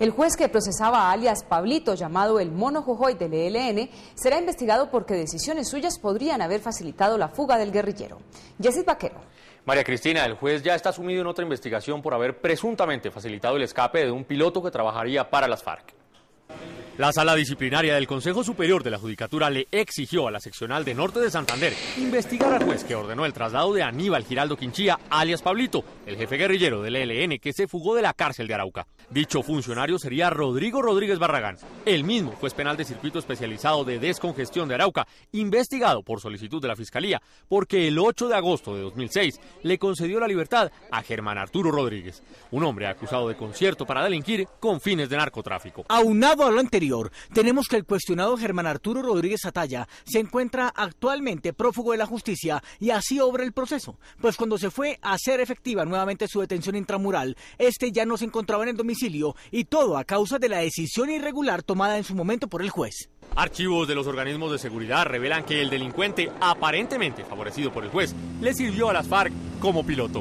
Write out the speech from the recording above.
El juez que procesaba a alias Pablito, llamado el Mono Jojoy del ELN, será investigado porque decisiones suyas podrían haber facilitado la fuga del guerrillero. Yesid Vaquero. María Cristina, el juez ya está sumido en otra investigación por haber presuntamente facilitado el escape de un piloto que trabajaría para las FARC. La sala disciplinaria del Consejo Superior de la Judicatura le exigió a la seccional de Norte de Santander investigar al juez que ordenó el traslado de Aníbal Giraldo Quinchía, alias Pablito, el jefe guerrillero del ELN que se fugó de la cárcel de Arauca. Dicho funcionario sería Rodrigo Rodríguez Barragán, el mismo juez penal de circuito especializado de descongestión de Arauca, investigado por solicitud de la Fiscalía, porque el 8 de agosto de 2006 le concedió la libertad a Germán Arturo Rodríguez, un hombre acusado de concierto para delinquir con fines de narcotráfico. Aunado a lo anterior, tenemos que el cuestionado Germán Arturo Rodríguez Ataya se encuentra actualmente prófugo de la justicia y así obra el proceso, pues cuando se fue a hacer efectiva nuevamente su detención intramural, este ya no se encontraba en el domicilio y todo a causa de la decisión irregular tomada en su momento por el juez. Archivos de los organismos de seguridad revelan que el delincuente, aparentemente favorecido por el juez, le sirvió a las FARC como piloto.